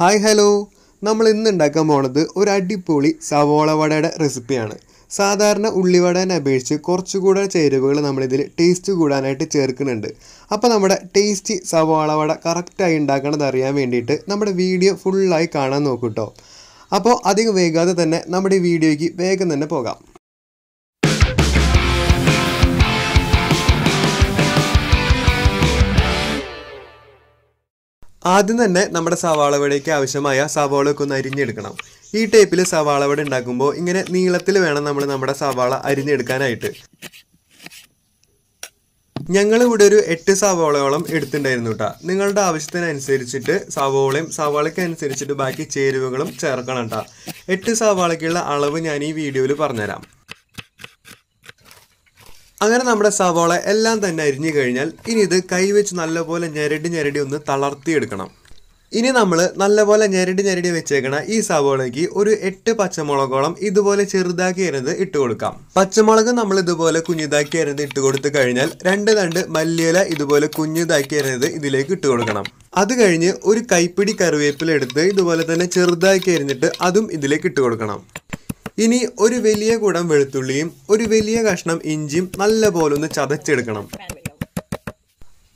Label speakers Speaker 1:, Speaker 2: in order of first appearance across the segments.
Speaker 1: hi hello നമ്മൾ ഇന്ന് ഉണ്ടാക്കാൻ പോണത് ഒരു അടിപൊളി സവോള വടയുടെ റെസിപ്പിയാണ് സാധാരണ ഉള്ളിവടേനെ അപേക്ഷിച്ച് കുറച്ചുകൂടെ ചേരുവകൾ നമ്മളിതിൽ ടേസ്റ്റ് കൂടാനായിട്ട് ചേർക്കുന്നുണ്ട് അപ്പോൾ നമ്മുടെ ടേസ്റ്റി സവോള വട കറക്റ്റായി ഉണ്ടാക്കണത് അറിയാൻ വേണ്ടിയിട്ട് നമ്മുടെ വീഡിയോ ഫുള്ളായി കാണാൻ നോക്കൂട്ടോ അപ്പോൾ അധികം വേഗാതെ തന്നെ നമ്മുടെ വീഡിയോയ്ക്ക് വേഗം തന്നെ പോകാം ആദ്യം തന്നെ നമ്മുടെ സവാളവടയ്ക്ക് ആവശ്യമായ സവാള ഒക്കെ ഒന്ന് അരിഞ്ഞെടുക്കണം ഈ ടൈപ്പിൽ സവാളവട ഉണ്ടാക്കുമ്പോൾ ഇങ്ങനെ നീളത്തിൽ വേണം നമ്മൾ നമ്മുടെ സവാള അരിഞ്ഞെടുക്കാനായിട്ട് ഞങ്ങൾ ഇവിടെ ഒരു എട്ട് സവാളയോളം എടുത്തിട്ടുണ്ടായിരുന്നു കേട്ടോ നിങ്ങളുടെ ആവശ്യത്തിനനുസരിച്ചിട്ട് സവാളയും സവാളയ്ക്ക് അനുസരിച്ചിട്ട് ബാക്കി ചേരുവകളും ചേർക്കണം കേട്ടോ എട്ട് സവാളയ്ക്കുള്ള അളവ് ഞാൻ ഈ വീഡിയോയിൽ പറഞ്ഞുതരാം അങ്ങനെ നമ്മുടെ സവാള എല്ലാം തന്നെ അരിഞ്ഞു കഴിഞ്ഞാൽ ഇനി ഇത് കൈവച്ച് നല്ലപോലെ ഞെരടി ഞെരടി ഒന്ന് തളർത്തിയെടുക്കണം ഇനി നമ്മൾ നല്ലപോലെ ഞെരടി ഞെരടി വെച്ചേക്കണ ഈ സവോളയ്ക്ക് ഒരു എട്ട് പച്ചമുളകോളം ഇതുപോലെ ചെറുതാക്കി അരിഞ്ഞത് ഇട്ട് കൊടുക്കാം പച്ചമുളക് നമ്മൾ ഇതുപോലെ കുഞ്ഞിതാക്കി അരുത് ഇട്ട് കൊടുത്തു കഴിഞ്ഞാൽ രണ്ട് രണ്ട് മല്ലിയില ഇതുപോലെ കുഞ്ഞിതാക്കി അരിഞ്ഞത് ഇതിലേക്ക് ഇട്ട് കൊടുക്കണം അത് കഴിഞ്ഞ് ഒരു കൈപ്പിടി കറിവേപ്പില എടുത്ത് ഇതുപോലെ തന്നെ ചെറുതാക്കി അരിഞ്ഞിട്ട് അതും ഇതിലേക്ക് ഇട്ട് കൊടുക്കണം ഇനി ഒരു വലിയ കുടം വെളുത്തുള്ളിയും ഒരു വലിയ കഷ്ണം ഇഞ്ചിയും നല്ലപോലെ ഒന്ന് ചതച്ചെടുക്കണം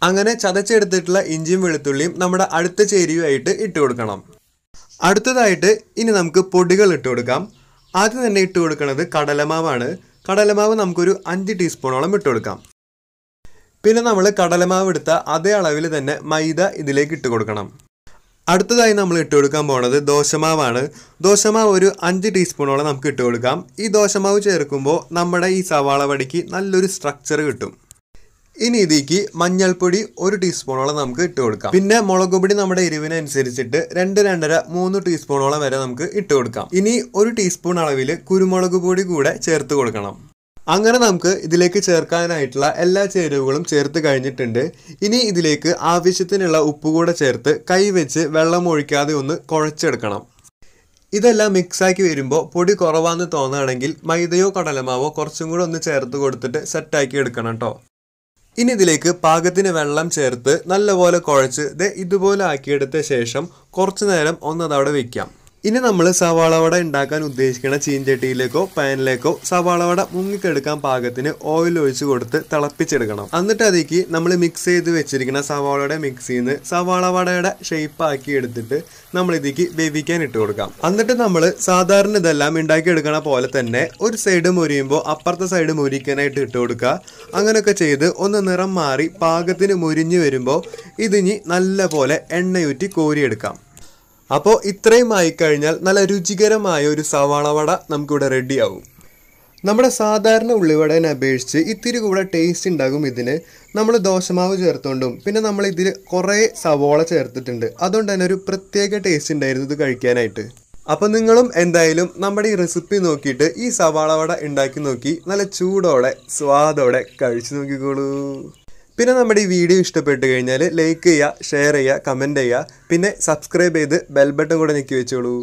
Speaker 1: അങ്ങനെ ചതച്ചെടുത്തിട്ടുള്ള ഇഞ്ചിയും വെളുത്തുള്ളിയും നമ്മുടെ അടുത്ത ചേരിയുമായിട്ട് ഇട്ട് കൊടുക്കണം അടുത്തതായിട്ട് ഇനി നമുക്ക് പൊടികൾ ഇട്ട് കൊടുക്കാം ആദ്യം തന്നെ ഇട്ട് കൊടുക്കുന്നത് കടലമാവാണ് കടലമാവ് നമുക്കൊരു അഞ്ച് ടീസ്പൂണോളം ഇട്ട് കൊടുക്കാം പിന്നെ നമ്മൾ കടലമാവ് എടുത്ത അതേ അളവിൽ തന്നെ മൈദ ഇതിലേക്ക് ഇട്ട് കൊടുക്കണം അടുത്തതായി നമ്മൾ ഇട്ട് കൊടുക്കാൻ പോണത് ദോശമാവാണ് ദോശമാവ് ഒരു അഞ്ച് ടീസ്പൂണോളം നമുക്ക് ഇട്ട് കൊടുക്കാം ഈ ദോശമാവ് ചേർക്കുമ്പോൾ നമ്മുടെ ഈ സവാള വടിക്ക് നല്ലൊരു സ്ട്രക്ചർ കിട്ടും ഇനി ഇതിക്ക് മഞ്ഞൾപ്പൊടി ഒരു ടീസ്പൂണോളം നമുക്ക് ഇട്ട് കൊടുക്കാം പിന്നെ മുളക് പൊടി നമ്മുടെ എരിവിനനുസരിച്ചിട്ട് രണ്ട് രണ്ടര മൂന്ന് ടീസ്പൂണോളം വരെ നമുക്ക് ഇട്ട് കൊടുക്കാം ഇനി ഒരു ടീസ്പൂൺ അളവിൽ കുരുമുളക് പൊടി കൂടെ ചേർത്ത് കൊടുക്കണം അങ്ങനെ നമുക്ക് ഇതിലേക്ക് ചേർക്കാനായിട്ടുള്ള എല്ലാ ചേരുവകളും ചേർത്ത് കഴിഞ്ഞിട്ടുണ്ട് ഇനി ഇതിലേക്ക് ആവശ്യത്തിനുള്ള ഉപ്പ് കൂടെ ചേർത്ത് കൈവച്ച് വെള്ളം ഒഴിക്കാതെ ഒന്ന് കുഴച്ചെടുക്കണം ഇതെല്ലാം മിക്സാക്കി വരുമ്പോൾ പൊടി കുറവാന്ന് തോന്നുകയാണെങ്കിൽ മൈദയോ കടലമാവോ കുറച്ചും കൂടെ ഒന്ന് ചേർത്ത് കൊടുത്തിട്ട് സെറ്റാക്കി എടുക്കണം കേട്ടോ ഇനി ഇതിലേക്ക് പാകത്തിന് വെള്ളം ചേർത്ത് നല്ലപോലെ കുഴച്ച് ഇത് ഇതുപോലെ ആക്കിയെടുത്ത ശേഷം കുറച്ചു നേരം ഒന്നതവിടെ വയ്ക്കാം ഇനി നമ്മൾ സവാള വട ഉണ്ടാക്കാൻ ഉദ്ദേശിക്കുന്ന ചീൻചട്ടിയിലേക്കോ പാനിലേക്കോ സവാള വട മുങ്ങിക്കെടുക്കാൻ പാകത്തിന് ഓയിൽ ഒഴിച്ച് കൊടുത്ത് തിളപ്പിച്ചെടുക്കണം എന്നിട്ട് അതേക്ക് നമ്മൾ മിക്സ് ചെയ്ത് വെച്ചിരിക്കുന്ന സവാളയുടെ മിക്സിയിൽ നിന്ന് സവാള വടയുടെ ഷേപ്പാക്കി എടുത്തിട്ട് നമ്മൾ ഇതിലേക്ക് വേവിക്കാൻ ഇട്ട് കൊടുക്കാം എന്നിട്ട് നമ്മൾ സാധാരണ ഇതെല്ലാം ഉണ്ടാക്കിയെടുക്കണ പോലെ തന്നെ ഒരു സൈഡ് മുരിയുമ്പോൾ അപ്പുറത്തെ സൈഡ് മുരിക്കാനായിട്ട് ഇട്ട് കൊടുക്കുക അങ്ങനെയൊക്കെ ചെയ്ത് ഒന്ന് നിറം മാറി പാകത്തിന് മുരിഞ്ഞു വരുമ്പോൾ ഇതിനി നല്ലപോലെ എണ്ണയൂറ്റി കോരിയെടുക്കാം അപ്പോൾ ഇത്രയും ആയി കഴിഞ്ഞാൽ നല്ല രുചികരമായ ഒരു സവാള വട നമുക്കിവിടെ റെഡിയാവും നമ്മുടെ സാധാരണ ഉള്ളിവടനെ അപേക്ഷിച്ച് ഇത്തിരി കൂടെ ടേസ്റ്റ് ഉണ്ടാകും ഇതിന് നമ്മൾ ദോശമാവ് ചേർത്തുകൊണ്ടും പിന്നെ നമ്മൾ ഇതിൽ കുറേ സവോള ചേർത്തിട്ടുണ്ട് അതുകൊണ്ട് തന്നെ ഒരു പ്രത്യേക ടേസ്റ്റ് ഉണ്ടായിരുന്നു ഇത് കഴിക്കാനായിട്ട് അപ്പോൾ നിങ്ങളും എന്തായാലും നമ്മുടെ ഈ റെസിപ്പി നോക്കിയിട്ട് ഈ സവാള വട ഉണ്ടാക്കി നോക്കി നല്ല ചൂടോടെ സ്വാദോടെ കഴിച്ചു നോക്കിക്കോളൂ പിന്നെ നമ്മുടെ ഈ വീഡിയോ ഇഷ്ടപ്പെട്ട് കഴിഞ്ഞാൽ ലൈക്ക് ചെയ്യുക ഷെയർ ചെയ്യുക കമൻറ്റ് ചെയ്യുക പിന്നെ സബ്സ്ക്രൈബ് ചെയ്ത് ബെൽ ബട്ടൺ കൂടെ ഞെക്കി വെച്ചോളൂ